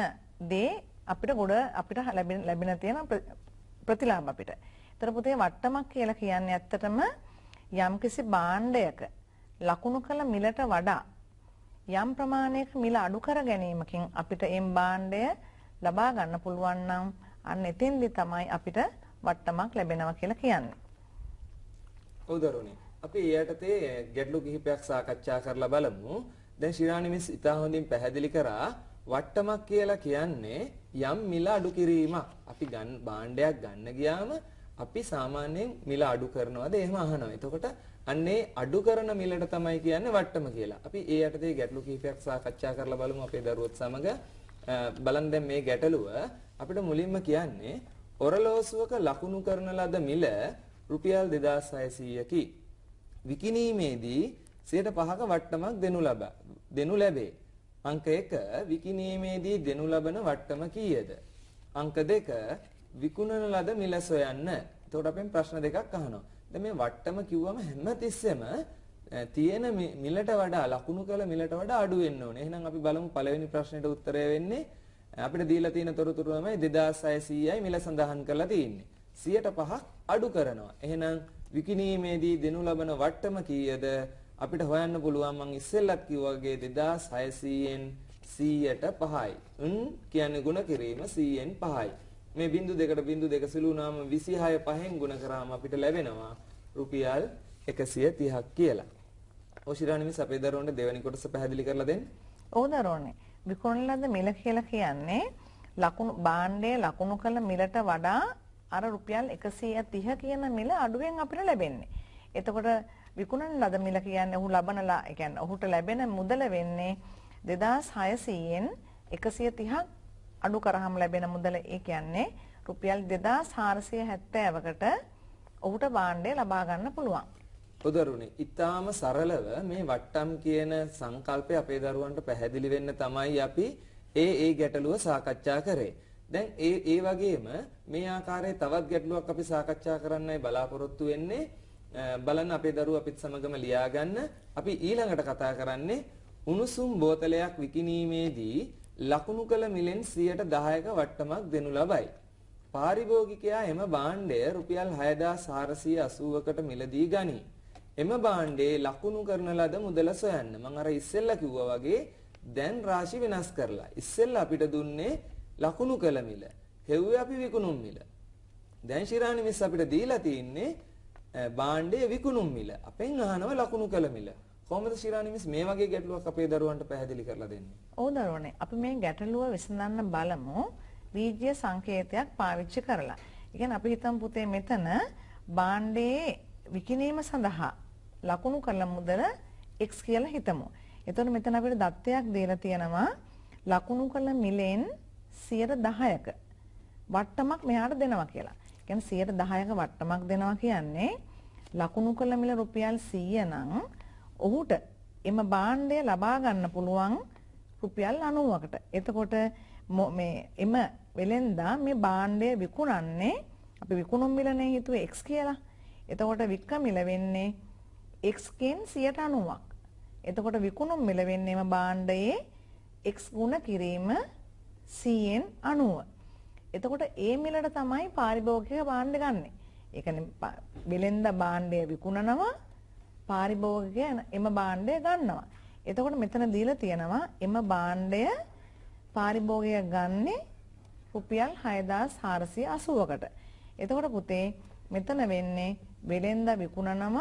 S3: දේ අපිට ගොඩ අපිට ලැබෙන තියෙන ප්‍රතිලාභ අපිට. ඒතර පුතේ වට්ටමක් කියලා කියන්නේ ඇත්තටම යම්කිසි භාණ්ඩයක ලකුණු කළ මිලට වඩා යම් ප්‍රමාණයක මිල අඩු කර ගැනීමකින් අපිට එම් භාණ්ඩය ලබා ගන්න පුළුවන් නම් අන්න එතෙන්දි තමයි අපිට වට්ටමක් ලැබෙනවා කියලා කියන්නේ.
S2: ඔව් දරුණි. අපි ඊයටතේ ගැටලු කිහිපයක් සාකච්ඡා කරලා බලමු. දැන් ශිරාණි මිස් ඉතා හොඳින් පැහැදිලි කරා වට්ටමක් කියලා කියන්නේ යම් මිල අඩු කිරීමක්. අපි ගන්න භාණ්ඩයක් ගන්න ගියාම අපි සාමාන්‍යයෙන් මිල අඩු කරනවාද එහෙම අහනවා. එතකොට අන්නේ අඩු කරන මිලට තමයි කියන්නේ වට්ටම කියලා. අපි ඒ යටතේ ගැටලු කීපයක් සාකච්ඡා කරලා බලමු අපේ දරුවොත් සමග. බලන් දැන් මේ ගැටලුව අපිට මුලින්ම කියන්නේ ඔරලෝසුවක ලකුණු කරන ලද මිල රුපියල් 2600කි. විකිණීමේදී 5%ක වට්ටමක් දෙනු ලබ දෙනු ලැබේ. අංක 1 විකිණීමේදී දෙනු ලබන වට්ටම කීයද? අංක 2 විකුණන ලද මිල සොයන්න. එතකොට අපෙන් ප්‍රශ්න දෙකක් අහනවා. දැන් මේ වට්ටම කිව්වම හැමතිස්සෙම තියෙන මිලට වඩා ලකුණු කළ මිලට වඩා අඩු වෙන්න ඕනේ. එහෙනම් අපි බලමු පළවෙනි ප්‍රශ්නෙට උත්තරය වෙන්නේ අපිට දීලා තියෙන තොරතුරු තමයි 2600යි මිල සඳහන් කරලා තියෙන්නේ. 105ක් අඩු කරනවා. එහෙනම් විකිණීමේදී දෙනු ලබන වට්ටම කීයද? අපිට හොයන්න පුළුවන් මං ඉස්සෙල්ලත් කිව්වා වගේ 2600න් 105යි. උන් කියන්නේ ಗುಣ කිරීම 100න් 5යි. මේ බිඳු දෙකට බිඳු දෙක සිලු නාම 26 පහෙන් ගුණ කරාම අපිට ලැබෙනවා රුපියල් 130ක් කියලා. ඔෂිරාණිමිස් අපේ දරුවන්ට දෙවෙනි කොටස පැහැදිලි කරලා දෙන්න.
S3: ඔව් දරුවනේ. විකුණන ලද මිල කියලා කියන්නේ ලකුණු භාණ්ඩය ලකුණු කළ මිලට වඩා අර රුපියල් 130 කියන මිල අඩුවෙන් අපිට ලැබෙන්නේ. එතකොට විකුණන ලද මිල කියන්නේ ඔහු ලබනලා, ඒ කියන්නේ ඔහුට ලැබෙන මුදල වෙන්නේ 2600න් 130ක් අඩු කරාම ලැබෙන මුදල ඒ කියන්නේ රුපියල් 2470කට ඔහුට භාණ්ඩය ලබා ගන්න පුළුවන්.
S2: උදරුණි, ඊටාම සරලව මේ වට්ටම් කියන සංකල්පය අපේ දරුවන්ට පැහැදිලි වෙන්න තමයි අපි ඒ ඒ ගැටලුව සාකච්ඡා කරේ. දැන් ඒ ඒ වගේම මේ ආකාරයේ තවත් ගැටලුවක් අපි සාකච්ඡා කරන්නයි බලාපොරොත්තු වෙන්නේ. බලන්න අපේ දරුවෝ අපිත් සමගම ලියා ගන්න. අපි ඊළඟට කතා කරන්නේ උණුසුම් බෝතලයක් විකිණීමේදී ලකුණු කළ මිලෙන් 110ක වට්ටමක් දෙනු ලබයි. පාරිභෝගිකයා එම භාණ්ඩය රුපියල් 6480කට මිලදී ගනී. එම භාණ්ඩයේ ලකුණු කරන ලද මුදල සොයන්න. මම අර ඉස්සෙල්ලා කිව්වා වගේ දැන් රාශි වෙනස් කරලා. ඉස්සෙල්ලා අපිට දුන්නේ ලකුණු කළ මිල. හෙව්වේ අපි විකුණුම් මිල. දැන් ශිරාණි මිස් අපිට දීලා තියෙන්නේ භාණ්ඩයේ විකුණුම් මිල. අපෙන් අහනවා ලකුණු කළ මිල. කොහොමද ශිරානි මිස් මේ වගේ ගැටලුවක් අපේ දරුවන්ට පැහැදිලි කරලා දෙන්නේ?
S3: ඔව් දරුවනේ අපි මේ ගැටලුව විසඳන්න බලමු බීජ සංකේතයක් පාවිච්චි කරලා. ඉතින් අපි හිතමු පුතේ මෙතන භාණ්ඩයේ විකිණීම සඳහා ලකුණු කළ මුදල x කියලා හිතමු. එතකොට මෙතන අපිට දත්තයක් දීලා තියෙනවා ලකුණු කළ මිලෙන් 10%ක වට්ටමක් මෙහාට දෙනවා කියලා. කියන්නේ 10%ක වට්ටමක් දෙනවා කියන්නේ ලකුණු කළ මිල රුපියල් 100 නම් ඔහුට එම භාණ්ඩය ලබා ගන්න පුළුවන් රුපියල් 90කට. එතකොට මේ එම වෙලෙන්දා මේ භාණ්ඩය විකුණන්නේ අපි විකුණුම් මිලනේ හිතුවේ x කියලා. එතකොට වික්ක මිල වෙන්නේ x කින් 90ක්. එතකොට විකුණුම් මිල වෙන්නේම භාණ්ඩයේ x ගුණ කිරීම 100න් 90. එතකොට ඒ මිලට තමයි පාරිභෝගික භාණ්ඩ ගන්නෙ. ඒ කියන්නේ වෙලෙන්දා භාණ්ඩය විකුණනවා පාරිභෝගිකය එම භාණ්ඩය ගන්නවා. එතකොට මෙතන දීලා තියෙනවා එම භාණ්ඩය පාරිභෝගිකය ගන්නේ රුපියල් 6480කට. එතකොට පුතේ මෙතන වෙන්නේ වෙලෙන්ද විකුණනම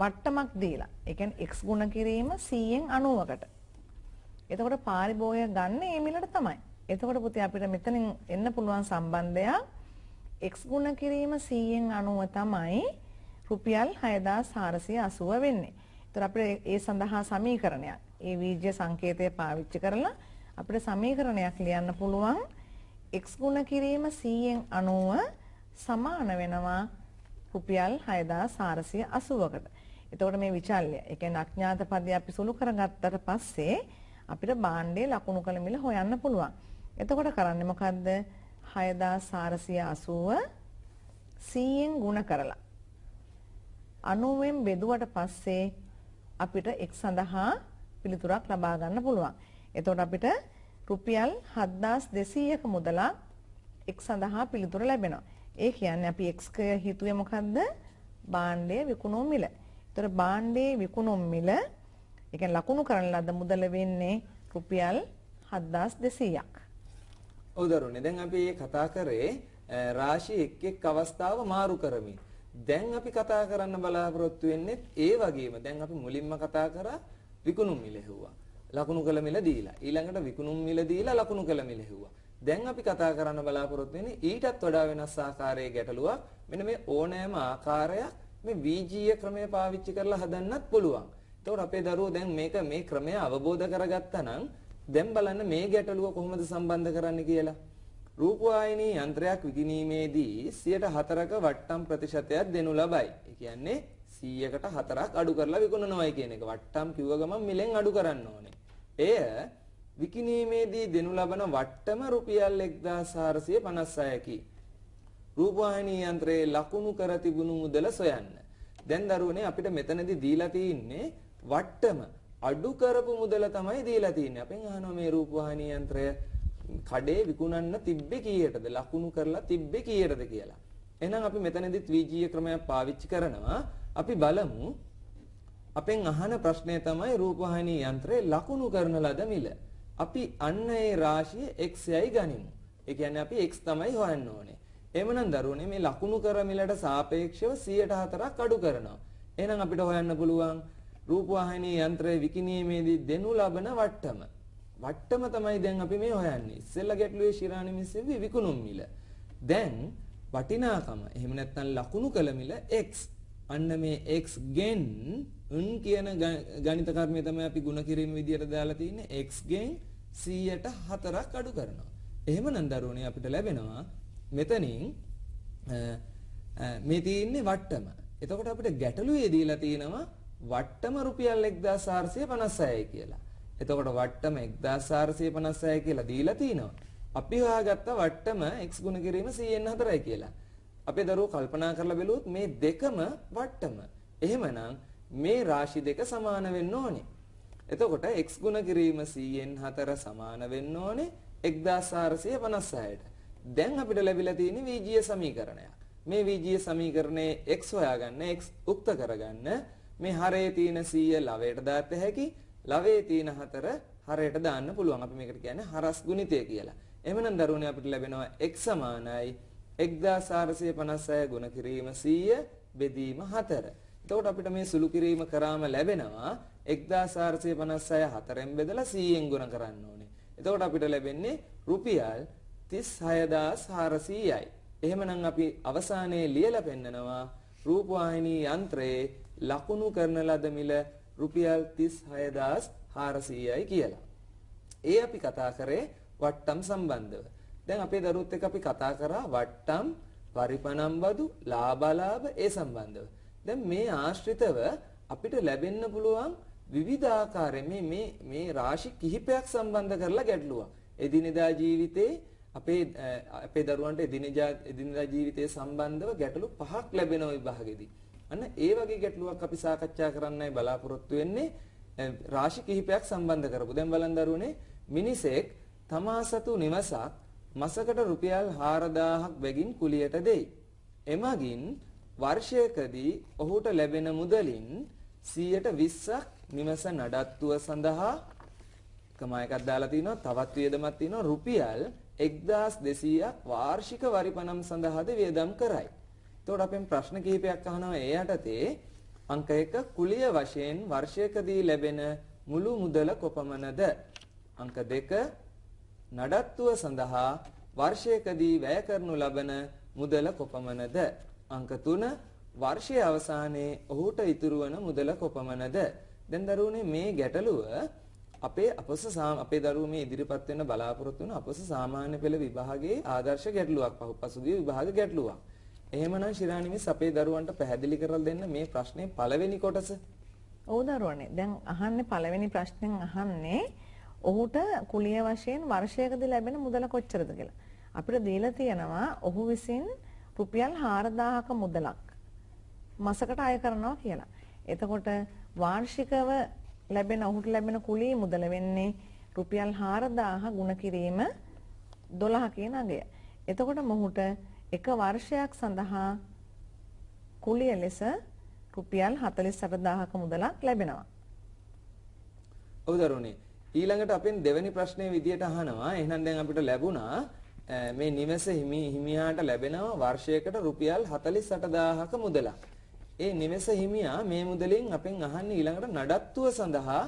S3: වට්ටමක් දීලා. ඒ කියන්නේ x ගුණ කිරීම 100න් 90කට. එතකොට පාරිභෝගිකය ගන්න මේ මිලට තමයි. එතකොට පුතේ අපිට මෙතනින් එන්න පුළුවන් සම්බන්ධයක් x ගුණ කිරීම 100න් 90 තමයි රුපියල් 6480 වෙන්නේ. ඒතර අපිට ඒ සඳහා සමීකරණයක්. ඒ වීජ්‍ය සංකේතය පාවිච්චි කරලා අපිට සමීකරණයක් ලියන්න පුළුවන් x ගුණ කිරීම 100න් 90 සමාන වෙනවා රුපියල් 6480කට. එතකොට මේ විචල්්‍ය, ඒ කියන්නේ අඥාත පදේ අපි සුළු කරගත්තට පස්සේ අපිට භාණ්ඩයේ ලකුණු කළ මිල හොයන්න පුළුවන්. එතකොට කරන්නේ මොකද්ද? 6480 100න් ගුණ කරලා 90ෙන් බෙදුවට පස්සේ අපිට x සඳහා පිළිතුරක් ලබා ගන්න පුළුවන්. එතකොට අපිට රුපියල් 7200ක මුදලක් x සඳහා පිළිතුර ලැබෙනවා. ඒ කියන්නේ අපි x ක හිතුවේ මොකද්ද? භාණ්ඩයේ විකුණුම් මිල. එතකොට භාණ්ඩයේ විකුණුම් මිල ඒ කියන්නේ ලකුණු කරන ලද මුදල වෙන්නේ රුපියල් 7200ක්.
S2: ඔව් දරුවනේ දැන් අපි කතා කරේ රාශි එක් එක් අවස්ථාව මාරු කරමින්. දැන් අපි කතා කරන්න බලාපොරොත්තු වෙන්නේ ඒ වගේම දැන් අපි මුලින්ම කතා කරා විකුණුම් මිල හෙව්වා. ලකුණු කළ මිල දීලා. ඊළඟට විකුණුම් මිල දීලා ලකුණු කළ මිල හෙව්වා. දැන් අපි කතා කරන්න බලාපොරොත්තු වෙන්නේ ඊටත් වඩා වෙනස් ආකාරයේ ගැටලුවක්. මෙන්න මේ ඕනෑම ආකාරයක් මේ වීජීය ක්‍රමය පාවිච්චි කරලා හදන්නත් පුළුවන්. එතකොට අපේ දරුවෝ දැන් මේක මේ ක්‍රමය අවබෝධ කරගත්තා නම් දැන් බලන්න මේ ගැටලුව කොහොමද සම්බන්ධ කරන්නේ කියලා. රූපවාහිනී යන්ත්‍රයක් විකිණීමේදී 104ක වට්ටම් ප්‍රතිශතයක් දෙනු ලබයි. ඒ කියන්නේ 100කට 4ක් අඩු කරලා විකුණනවායි කියන එක. වට්ටම් කිව්ව ගමන් මිලෙන් අඩු කරන්න ඕනේ. එය විකිණීමේදී දෙනු ලබන වට්ටම රුපියල් 1456කි. රූපවාහිනී යන්ත්‍රයේ ලකුණු කර තිබුණු මුදල සොයන්න. දැන් දරුවනේ අපිට මෙතනදී දීලා තින්නේ වට්ටම අඩු කරපු මුදල තමයි දීලා තින්නේ. අපෙන් අහනවා මේ රූපවාහිනී යන්ත්‍රය කඩේ විකුණන්න තිබ්බේ කීයටද ලකුණු කරලා තිබ්බේ කීයටද කියලා. එහෙනම් අපි මෙතනදිත් වීජීය ක්‍රමයක් පාවිච්චි කරනවා. අපි බලමු අපෙන් අහන ප්‍රශ්නය තමයි රූපවාහිනී යන්ත්‍රයේ ලකුණු කරන ලද මිල. අපි අන්න ඒ රාශිය x යයි ගනිමු. ඒ කියන්නේ අපි x තමයි හොයන්න ඕනේ. එමනම් දරුවනේ මේ ලකුණු කර මිලට සාපේක්ෂව 104ක් අඩු කරනවා. එහෙනම් අපිට හොයන්න පුළුවන් රූපවාහිනී යන්ත්‍රයේ විකිණීමේදී දෙනු ලබන වට්ටම වට්ටම තමයි දැන් අපි මේ හොයන්නේ. ඉස්සෙල්ලා ගැටලුවේ ශිරාණි මිසෙවි විකුණුම් මිල. දැන් වටිනාකම එහෙම නැත්නම් ලකුණු කළ මිල x. අන්න මේ x ගෙන් උන් කියන ගණිත කර්මය තමයි අපි ಗುಣ කිරීම විදියට දාලා තින්නේ x ගෙන් 100ට 4ක් අඩු කරනවා. එහෙමනම් දරුවනේ අපිට ලැබෙනවා මෙතනින් මේ තියෙන්නේ වට්ටම. එතකොට අපිට ගැටලුවේ දීලා තියෙනවා වට්ටම රුපියල් 1456යි කියලා. එතකොට වට්ටම 1456 කියලා දීලා තිනවා. අපි හොයාගත්ත වට්ටම x ගුණ කිරීම 104යි කියලා. අපේ දරුවෝ කල්පනා කරලා බැලුවොත් මේ දෙකම වට්ටම. එහෙමනම් මේ රාශි දෙක සමාන වෙන්න ඕනේ. එතකොට x ගුණ කිරීම 104 සමාන වෙන්න ඕනේ 1456ට. දැන් අපිට ලැබිලා තියෙන වීජීය සමීකරණයක්. මේ වීජීය සමීකරණයේ x හොයාගන්න x උක්ත කරගන්න මේ හරේ තියෙන 100 ලවයට දාත හැකි ලවේ තියෙන හතර හරයට දාන්න පුළුවන්. අපි මේකට කියන්නේ හරස් ගුණිතය කියලා. එමනම් දරුවනේ අපිට ලැබෙනවා x 1456 ගුණ කිරීම 100 බෙදීම 4. එතකොට අපිට මේ සුළු කිරීම කරාම ලැබෙනවා 1456 හතරෙන් බෙදලා 100ෙන් ගුණ කරන්න ඕනේ. එතකොට අපිට ලැබෙන්නේ රුපියල් 36400යි. එහෙමනම් අපි අවසානයේ ලියලා පෙන්නනවා රූපවාහිනී යන්ත්‍රයේ ලකුණු කරන ලද මිල රුපියල් 36400යි කියලා. ඒ අපි කතා කරේ වට්ටම් සම්බන්ධව. දැන් අපේ දරුවොත් එක්ක අපි කතා කරා වට්ටම් පරිපණම්බදු ලාභලාභ ඒ සම්බන්ධව. දැන් මේ ආශ්‍රිතව අපිට ලැබෙන්න පුළුවන් විවිධාකාරයෙන් මේ මේ මේ රාශි කිහිපයක් සම්බන්ධ කරලා ගැටලුවක්. එදිනෙදා ජීවිතේ අපේ අපේ දරුවන්ට එදිනෙදා ජීවිතය සම්බන්ධව ගැටලු පහක් ලැබෙනවා විභාගෙදී. අන්න ඒ වගේ ගැටලුවක් අපි සාකච්ඡා කරන්නයි බලාපොරොත්තු වෙන්නේ රාශි කිහිපයක් සම්බන්ධ කරපු. දැන් බලන් දරුවනේ මිනිසෙක් තමා සතු නිවසක් මසකට රුපියල් 4000ක් බැගින් කුලියට දෙයි. එමගින් වර්ෂයකදී ඔහුට ලැබෙන මුදලින් 120ක් නිවස නඩත්තුව සඳහා කම එකක් දාලා තිනවා තවත් වියදමක් තිනවා රුපියල් 1200ක් වාර්ෂික වරිපණම් සඳහාද වියදම් කරයි. එතකොට අපෙන් ප්‍රශ්න කිහිපයක් අහනවා ඒ යටතේ අංක 1 කුලිය වශයෙන් වර්ෂයකදී ලැබෙන මුළු මුදල කොපමණද? අංක 2 නඩත්තුව සඳහා වර්ෂයකදී වැය කරනු ලබන මුදල කොපමණද? අංක 3 වර්ෂයේ අවසානයේ ඔහුට ඉතුරු වන මුදල කොපමණද? දැන් දරුවනේ මේ ගැටලුව අපේ අපස අපේ දරුවෝ මේ ඉදිරිපත් වෙන බලාපොරොත්තු වෙන අපස සාමාන්‍ය පෙළ විභාගයේ ආදර්ශ ගැටලුවක් පසුගිය විභාග ගැටලුවක්. එහෙමනම් ශිරාණි මිස් අපේ දරුවන්ට පැහැදිලි කරලා දෙන්න මේ ප්‍රශ්නේ පළවෙනි කොටස.
S3: ඔව් දරුවනේ. දැන් අහන්නේ පළවෙනි ප්‍රශ්نين අහන්නේ ඔහුට කුලිය වශයෙන් වර්ෂයකදී ලැබෙන මුදල කොච්චරද කියලා. අපිට දීලා තියෙනවා ඔහු විසින් රුපියල් 4000ක මුදලක් මාසකට අය කරනවා කියලා. එතකොට වාර්ෂිකව ලැබෙන ඔහුට ලැබෙන කුලී මුදල වෙන්නේ රුපියල් 4000 ගුණ කිරීම 12 කියන අගය. එතකොට මොහුට එක වර්ෂයක් සඳහා කුලිය ලෙස රුපියල් 47000ක මුදලක් ලැබෙනවා.
S2: ඔව් දරුවනේ ඊළඟට අපෙන් දෙවෙනි ප්‍රශ්නේ විදියට අහනවා එහෙනම් දැන් අපිට ලැබුණා මේ නිවස හිමියාට ලැබෙනවා වර්ෂයකට රුපියල් 48000ක මුදලක්. ඒ නිවස හිමියා මේ මුදලෙන් අපෙන් අහන්නේ ඊළඟට නඩත්තුව සඳහා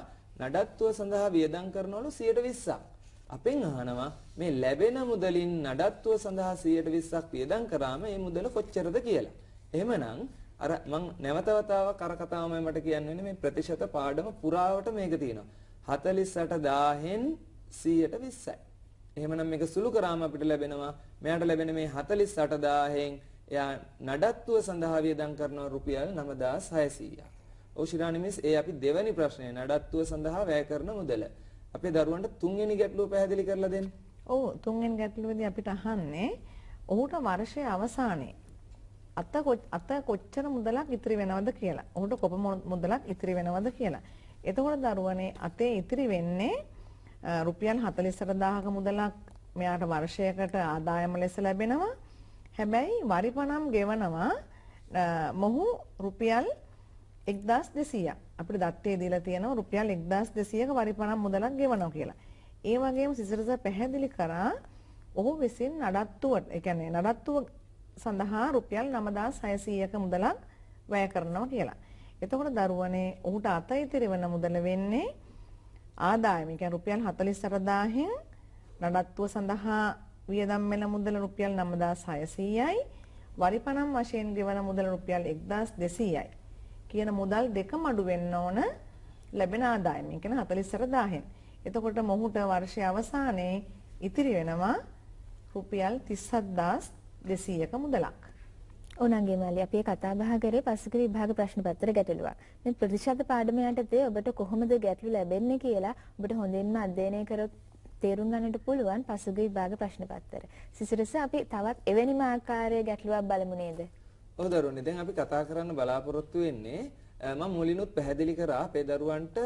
S2: නඩත්තුව සඳහා වියදම් කරනවලු 120ක්. අපෙන් අහනවා මේ ලැබෙන මුදලින් නඩත්තුව සඳහා 120ක් වියදම් කරාම මේ මුදල කොච්චරද කියලා. එහෙමනම් අර මං නැවත වතාවක් අර කතාවමයි මට කියන්න වෙන්නේ මේ ප්‍රතිශත පාඩම පුරාවට මේක තියෙනවා. 48000න් 120යි. එහෙමනම් මේක සුළු කරාම අපිට ලැබෙනවා මෙයාට ලැබෙන මේ 48000න් එයා නඩත්තුව සඳහා වියදම් කරනවා රුපියල් 9600ක්. ඔව් ශිරාණි මිස් ඒ අපි දෙවැනි ප්‍රශ්නය නඩත්තුව සඳහා වැය කරන මුදල. අපේ දරුවන්ට තුන්වෙනි ගැටලුව
S3: පැහැදිලි කරලා දෙන්න. ඔව් තුන්වෙනි ගැටලුවේදී අපිට අහන්නේ ඔහුට වර්ෂයේ අවසානයේ අත අත කොච්චර මුදලක් ඉතිරි වෙනවද කියලා. ඔහුට කොප මුදලක් ඉතිරි වෙනවද කියලා. එතකොට දරුවනේ අතේ ඉතිරි වෙන්නේ රුපියල් 44000ක මුදලක් මෙයාට වර්ෂයකට ආදායම ලෙස ලැබෙනවා. හැබැයි වරිපණම් ගෙවනවා මොහු රුපියල් 1200ක් අපිට දත්තේ දීලා තියෙනවා රුපියල් 1200ක වරිපණක් මුදලක් ගෙවනවා කියලා. ඒ වගේම සිසිරස පැහැදිලි කරා ඔහු විසින් නඩත්තුවට, ඒ කියන්නේ නඩත්තුව සඳහා රුපියල් 9600ක මුදලක් වැය කරනවා කියලා. එතකොට දරුවනේ ඔහුට අත ඉතිරි වෙන මුදල වෙන්නේ ආදායම. ඒ කියන්නේ රුපියල් 48000න් නඩත්තුව සඳහා වියදම් වෙන මුදල රුපියල් 9600යි වරිපණම් වශයෙන් ගෙවන මුදල රුපියල් 1200යි. කියන මුදල් දෙක මඩු වෙන්න ඕන ලැබෙන ආදායමෙන් කියන 44000න්. එතකොට මොහුට වර්ෂය අවසානයේ ඉතිරි වෙනවා රුපියල් 37200ක මුදලක්.
S1: ඕනන්ගේ මාලි අපි කතා බහ කරේ පසුගිය විභාග ප්‍රශ්න පත්‍ර ගැටලුවක්. මේ ප්‍රතිශත පාඩම යටතේ ඔබට කොහොමද ගැටලු ලැබෙන්නේ කියලා ඔබට හොඳින්ම අධ්‍යයනය කරොත් තේරුම් ගන්නට පුළුවන් පසුගිය විභාග ප්‍රශ්න පත්‍ර. සිසිරස අපි තවත් එවැනිම ආකාරයේ ගැටලුවක් බලමු නේද?
S2: ඔව් දරුවනේ දැන් අපි කතා කරන්න බලාපොරොත්තු වෙන්නේ මම මුලිනුත් පැහැදිලි කරා අපේ දරුවන්ට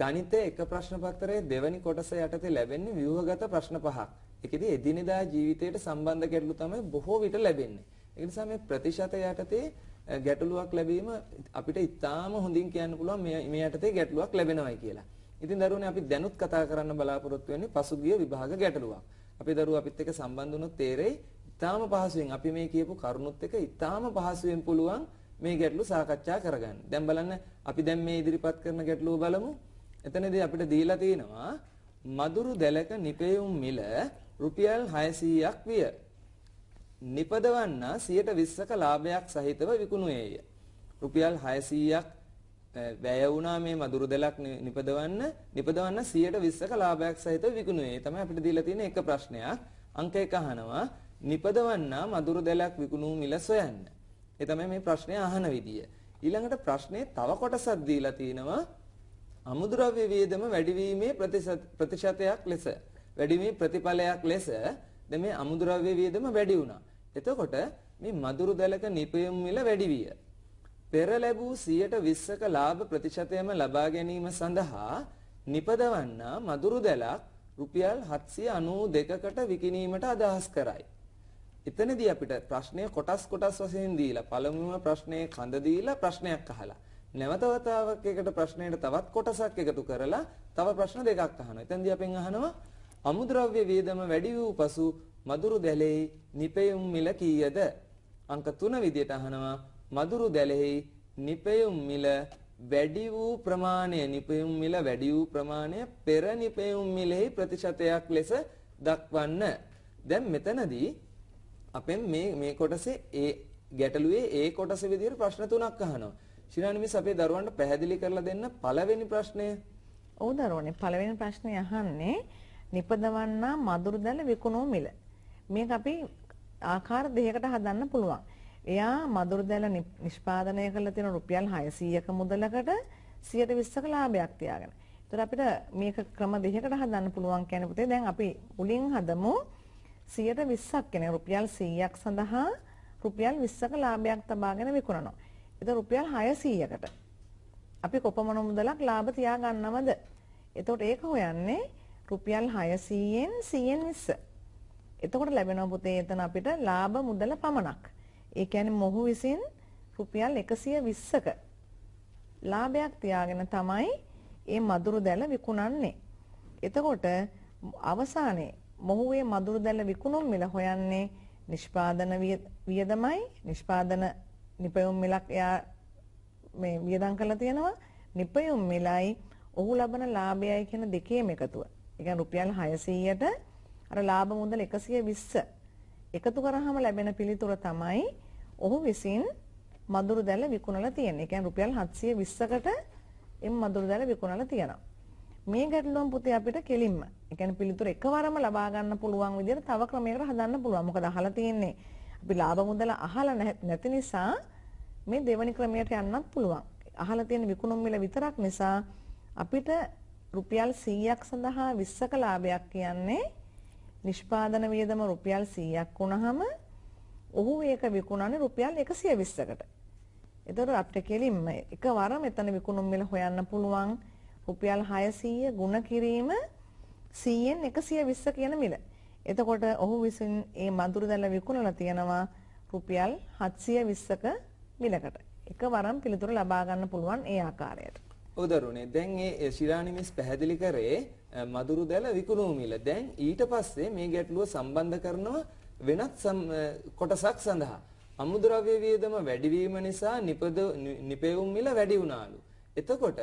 S2: ගණිතයේ එක ප්‍රශ්න පත්‍රයේ දෙවැනි කොටස යටතේ ලැබෙන්නේ ව්‍යුහගත ප්‍රශ්න පහක්. ඒකෙදී එදිනෙදා ජීවිතයට සම්බන්ධ ගැටලු තමයි බොහෝ විට ලැබෙන්නේ. ඒ නිසා මේ ප්‍රතිශත යටතේ ගැටලුවක් ලැබීම අපිට ඉතාම හොඳින් කියන්න පුළුවන් මේ මේ යටතේ ගැටලුවක් ලැබෙනවයි කියලා. ඉතින් දරුවනේ අපි දැනුත් කතා කරන්න බලාපොරොත්තු වෙන්නේ පසුගිය විභාග ගැටලුවක්. අපේ දරුවා අපිත් එක්ක සම්බන්ධ වුණොත් තේරෙයි ඉතාම පහසුවෙන් අපි මේ කියපු කරුණුත් එක ඉතාම පහසුවෙන් පුළුවන් මේ ගැටලු සාකච්ඡා කරගන්න. දැන් බලන්න අපි දැන් මේ ඉදිරිපත් කරන ගැටලුව බලමු. එතනදී අපිට දීලා තියෙනවා මදුරු දැලක නිපෙයුම් මිල රුපියල් 600ක් විය. නිපදවන්නා 120ක ලාභයක් සහිතව විකුණුවේය. රුපියල් 600ක් වැය වුණා මේ මදුරු දැලක් නිපදවන්න නිපදවන්න 120ක ලාභයක් සහිතව විකුණුවේ. තමයි අපිට දීලා තියෙන එක ප්‍රශ්නයක්. අංක 1 අහනවා නිපදවන්නා මధుර දැලක් විකුණූ මිල සොයන්න. ඒ තමයි මේ ප්‍රශ්නේ අහන විදිය. ඊළඟට ප්‍රශ්නේ තව කොටසක් දීලා තිනවා අමුද්‍රව්‍ය වේදම වැඩිවීමේ ප්‍රතිශතයක් ලෙස. වැඩිවීමේ ප්‍රතිඵලයක් ලෙස දැන් මේ අමුද්‍රව්‍ය වේදම වැඩි වුණා. එතකොට මේ මధుර දැලක නිපයුම් මිල වැඩි විය. පෙර ලැබූ 120ක ලාභ ප්‍රතිශතයම ලබා ගැනීම සඳහා නිපදවන්නා මధుර දැලක් රුපියල් 792කට විකිණීමට අදහස් කරයි. එතනදී අපිට ප්‍රශ්නය කොටස් කොටස් වශයෙන් දීලා පළමුව ප්‍රශ්නේ කඳ දීලා ප්‍රශ්නයක් අහලා නැවත වතාවක් එකට ප්‍රශ්නයට තවත් කොටසක් එකතු කරලා තව ප්‍රශ්න දෙකක් අහනවා. එතෙන්දී අපෙන් අහනවා අමුද්‍රව්‍ය වේදම වැඩි වූ පසු මදුරු දැලෙහි නිපැයුම් මිල කීයද? අංක 3 විදියට අහනවා මදුරු දැලෙහි නිපැයුම් මිල වැඩි වූ ප්‍රමාණය නිපැයුම් මිල වැඩි වූ ප්‍රමාණය පෙර නිපැයුම් මිලෙහි ප්‍රතිශතයක් ලෙස දක්වන්න. දැන් මෙතනදී අපෙන් මේ මේ කොටසේ ඒ ගැටලුවේ ඒ කොටස විදිහට ප්‍රශ්න තුනක් අහනවා. ශිරාණි මිස් අපේ දරුවන්ට පැහැදිලි කරලා දෙන්න පළවෙනි ප්‍රශ්නය.
S3: ඔව් දරුවනේ පළවෙනි ප්‍රශ්නේ අහන්නේ නිපදවන්නා මදුරුදැල විකුණෝ මිල. මේක අපි ආකාර දෙකකට හදන්න පුළුවන්. එයා මදුරුදැල නිෂ්පාදනය කරලා තියෙන රුපියල් 600ක මුදලකට 120ක ලාභයක් තියාගෙන. ඒතර අපිට මේක ක්‍රම දෙකකට හදන්න පුළුවන් කියන පුතේ දැන් අපි මුලින් හදමු 120ක් කෙනෙක් රුපියල් 100ක් සඳහා රුපියල් 20ක ලාභයක් තබාගෙන විකුණනවා. ඒක රුපියල් 600කට. අපි කොපමණ මුදලක් ලාභ තියා ගන්නවද? එතකොට ඒක හොයන්නේ රුපියල් 600න් 100න් 20. එතකොට ලැබෙන පුතේ එතන අපිට ලාභ මුදල පමණක්. ඒ කියන්නේ මොහු විසින් රුපියල් 120ක ලාභයක් තියාගෙන තමයි මේ මදුරු දැල විකුණන්නේ. එතකොට අවසානයේ මොහුගේ මදුරු දැල්ල විකුණුම් මිල හොයන්නේ නිෂ්පාදන වියදමයි නිෂ්පාදන නිපයුම් මිලක් එයා මේ වියදම් කරලා තියෙනවා නිපයුම් මිලයි ඔහු ලබන ලාභයයි කියන දෙකේම එකතුව. ඒ කියන්නේ රුපියල් 600ට අර ලාභ මුදල 120 එකතු කරාම ලැබෙන පිළිතුර තමයි ඔහු විසින් මදුරු දැල විකුණලා තියෙන්නේ. ඒ කියන්නේ රුපියල් 720කට එම් මදුරු දැල විකුණලා තියෙනවා. මේ ගැටලුවම පුතේ අපිට කෙලින්ම ඒ කියන්නේ පිළිතුර එකවරම ලබා ගන්න පුළුවන් විදිහට තව ක්‍රමයකට හදන්න පුළුවන්. මොකද අහලා තියෙන්නේ අපි ලාභ මුදල අහලා නැති නිසා මේ දෙවැනි ක්‍රමයට යන්නත් පුළුවන්. අහලා තියෙන විකුණුම් මිල විතරක් නිසා අපිට රුපියල් 100ක් සඳහා 20ක ලාභයක් කියන්නේ නිෂ්පාදන වියදම රුපියල් 100ක් වුණාම ඔහු ඒක විකුණන්නේ රුපියල් 120කට. එතකොට අපිට කෙලින්ම එකවර මෙතන විකුණුම් මිල හොයන්න පුළුවන්. රුපියල් 600 ගුණ කිරීම 100න් 120 කියන මිල. එතකොට ඔහු විසින් ඒ මදුරු දැල්ල විකුණලා තියෙනවා රුපියල් 720ක මිලකට. එකවරම් පිළිතුර ලබා ගන්න පුළුවන් ඒ ආකාරයට.
S2: උදරුණේ දැන් ඒ ශිරානිමිස් පැහැදිලි කරේ මදුරු දැල විකුණූ මිල. දැන් ඊට පස්සේ මේ ගැටලුව සම්බන්ධ කරනවා වෙනත් කොටසක් සඳහා. අමුද්‍රව්‍ය වියදම වැඩිවීම නිසා නිපද නිපෙවුම් මිල වැඩි වුණාලු. එතකොට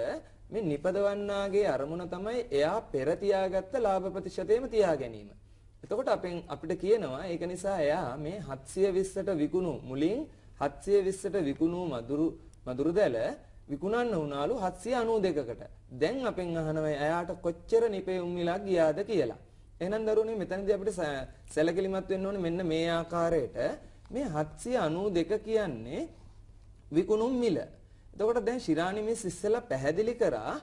S2: මේ නිපදවන්නාගේ අරමුණ තමයි එයා පෙර තියාගත්ත ලාභ ප්‍රතිශතයම තියා ගැනීම. එතකොට අපෙන් අපිට කියනවා ඒක නිසා එයා මේ 720ට විකුණු මුලින් 720ට විකුණු මදුරු මදුරු දැල විකුණන්න වුණාලු 792කට. දැන් අපෙන් අහනවා එයාට කොච්චර නිපෙවුම් මිලක් ගියාද කියලා. එහෙනම් දරුවනේ මෙතනදී අපිට සැලකිලිමත් වෙන්න ඕනේ මෙන්න මේ ආකාරයට මේ 792 කියන්නේ විකුණුම් මිල. එතකොට දැන් ශිරාණි මිස් ඉස්සෙල්ලා පැහැදිලි කරා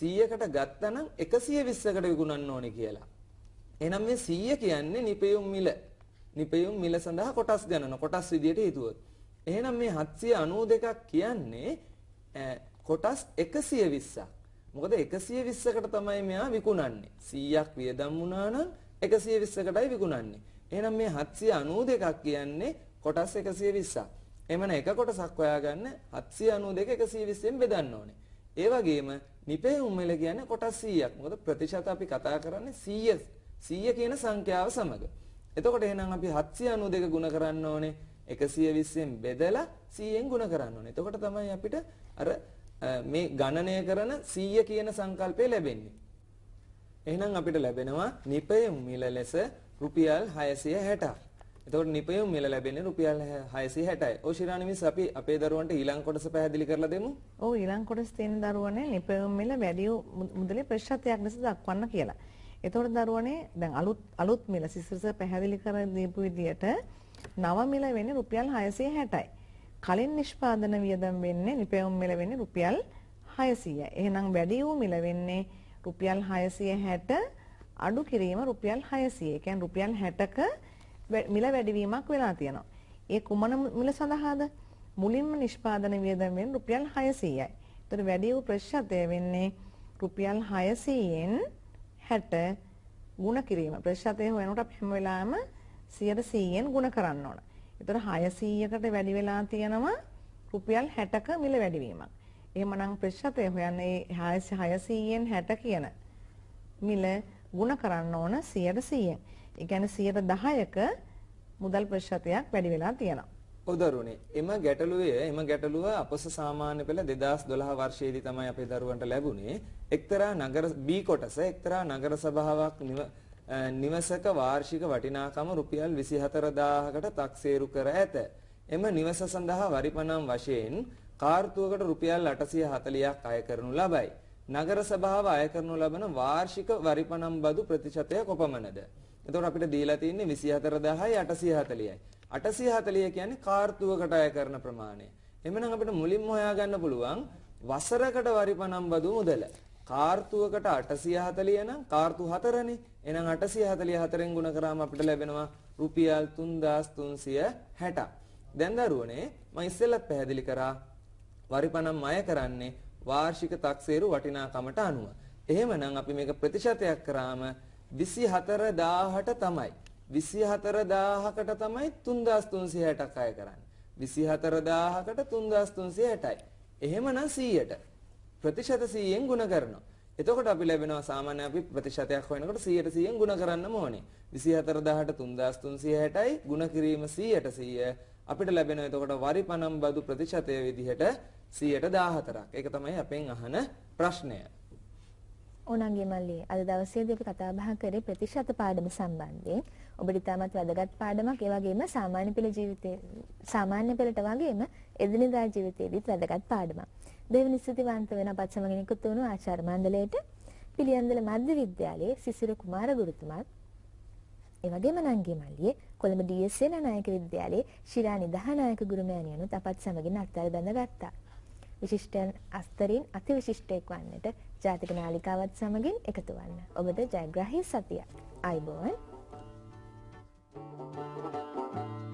S2: 100කට ගත්තනම් 120කට විගුණන්න ඕනේ කියලා. එහෙනම් මේ 100 කියන්නේ නිපැයුම් මිල. නිපැයුම් මිල සඳහා කොටස් ගණන කොටස් විදියට හිතුවොත්. එහෙනම් මේ 792ක් කියන්නේ කොටස් 120ක්. මොකද 120කට තමයි මෙයා විකුණන්නේ. 100ක් වියදම් වුණා නම් 120කටයි විකුණන්නේ. එහෙනම් මේ 792ක් කියන්නේ කොටස් 120ක්. එමන එක කොටසක් හොයාගන්න 792 120 න් බෙදන්න ඕනේ. ඒ වගේම නිපැයුම් වල කියන්නේ කොටස් 100ක්. මොකද ප්‍රතිශත අපි කතා කරන්නේ 100 100 කියන සංඛ්‍යාව සමග. එතකොට එහෙනම් අපි 792 ගුණ කරන්න ඕනේ 120 න් බෙදලා 100 න් ගුණ කරන්න ඕනේ. එතකොට තමයි අපිට අර මේ ගණනය කරන 100 කියන සංකල්පය ලැබෙන්නේ. එහෙනම් අපිට ලැබෙනවා නිපැයුම් මිල ලෙස රුපියල් 660ක්. එතකොට නිපයුම් මිල ලැබෙන්නේ රුපියල් 660යි. ඔව් ශිරාණි මිස් අපි අපේ දරුවන්ට ඊළඟ කොටස පැහැදිලි කරලා දෙමු.
S3: ඔව් ඊළඟ කොටස තියෙන දරුවනේ නිපයුම් මිල වැඩි මුදලේ ප්‍රතිශතයක් ලෙස දක්වන්න කියලා. එතකොට දරුවනේ දැන් අලුත් අලුත් මිල සිසිරස පැහැදිලි කර දීපු විදියට නව මිල වෙන්නේ රුපියල් 660යි. කලින් නිෂ්පාදන වියදම් වෙන්නේ නිපයුම් මිල වෙන්නේ රුපියල් 600. එහෙනම් වැඩි වූ මිල වෙන්නේ රුපියල් 660 අඩු කිරීම රුපියල් 600. ඒ කියන්නේ රුපියල් 60ක මිල වැඩිවීමක් වෙලා තියෙනවා. ඒ කුමන මිල සඳහාද? මුලින්ම නිෂ්පාදන වියදම වෙන රුපියල් 600යි. ඒතර වැඩි වූ ප්‍රතිශතය වෙන්නේ රුපියල් 600න් 60 ගුණ කිරීම. ප්‍රතිශතය හොයනකොට අපි හැම වෙලාවෙම 100%න් ගුණ කරන්න ඕන. ඒතර 600කට වැඩි වෙලා තියෙනවා රුපියල් 60ක මිල වැඩිවීමක්. එහෙමනම් ප්‍රතිශතය හොයන්නේ 600න් 60 කියන මිල ගුණ කරන්න ඕන 100%න්. ඒ කියන්නේ 110ක මුදල් ප්‍රතිශතයක් වැඩි වෙලා තියෙනවා.
S2: ඔදරුණි එම ගැටලුවේ එම ගැටලුව අපස සාමාන්‍ය පෙළ 2012 වර්ෂයේදී තමයි අපේ දරුවන්ට ලැබුණේ එක්තරා නගර B කොටස එක්තරා නගර සභාවක් නිවසක වාර්ෂික වටිනාකම රුපියල් 24000කට තක්සේරු කර ඇත. එම නිවස සඳහා වරිපනම් වශයෙන් කාර්තුවකට රුපියල් 840ක් අය කරනු ලබයි. නගර සභාව අය කරනු ලබන වාර්ෂික වරිපනම් බදු ප්‍රතිශතය කොපමණද? එතකොට අපිට දීලා තියෙන්නේ 24840යි. 840 කියන්නේ කාර්තුවකට අය කරන ප්‍රමාණය. එමනම් අපිට මුලින්ම හොයාගන්න පුළුවන් වසරකට වරිපනම් බදු මුදල. කාර්තුවකට 840 නම් කාර්තු 4නේ. එහෙනම් 844 න් ගුණ කරාම අපිට ලැබෙනවා රුපියල් 3360ක්. දැන් දරුවනේ මම ඉස්සෙල්ලත් පැහැදිලි කරා වරිපනම් අය කරන්නේ වාර්ෂික තක්සේරු වටිනාකමට අනුව. එහෙමනම් අපි මේක ප්‍රතිශතයක් කරාම 24000ට තමයි 24000කට තමයි 3360ක් අය කරන්නේ 24000කට 3360යි එහෙමනම් 100ට ප්‍රතිශත 100ෙන් ಗುಣ කරනවා එතකොට අපි ලැබෙනවා සාමාන්‍ය අපි ප්‍රතිශතයක් හොයනකොට 100ට 100ෙන් ಗುಣ කරන්නම ඕනේ 24000ට 3360යි ಗುಣ කිරීම 100ට 100 අපිට ලැබෙන එතකොට වරිපනම් බදු ප්‍රතිශතය විදිහට 100ට 14ක් ඒක තමයි අපෙන් අහන ප්‍රශ්නය
S1: ඕනන්ගේ මල්ලී අද දවසේදී අපි කතා බහ කරේ ප්‍රතිශත පාඩම සම්බන්ධයෙන් ඔබට ඉතාමත් වැදගත් පාඩමක් ඒ වගේම සාමාන්‍ය පෙළ ජීවිතේ සාමාන්‍ය පෙළට වගේම එදිනෙදා ජීවිතේදීත් වැදගත් පාඩමක්. දෙවෙනි ස්තුතිවන්ත වෙන අපත් සමග නිකුත් වුණු ආචාර්ය මණ්ඩලයට පිළියන්දල මධ්‍ය විද්‍යාලයේ සිසිර කුමාර ගුරුතුමාත් ඒ වගේම නංගි මල්ලියේ කොළඹ ඩී.එස්.එන නායක විද්‍යාලයේ ශිරානි දහනායක ගුරුමෑණියනුත් අපත් සමගින් අත්හැර බැඳගත්තා. විශිෂ්ටයන් අස්තරින් අතිවිශිෂ්ටයෙක් වන්නට ජාතික නාලිකාවත් සමගින් එකතු වන්න. ඔබද ජයග්‍රහි සතියක්. අයිබෝන්. Thank you.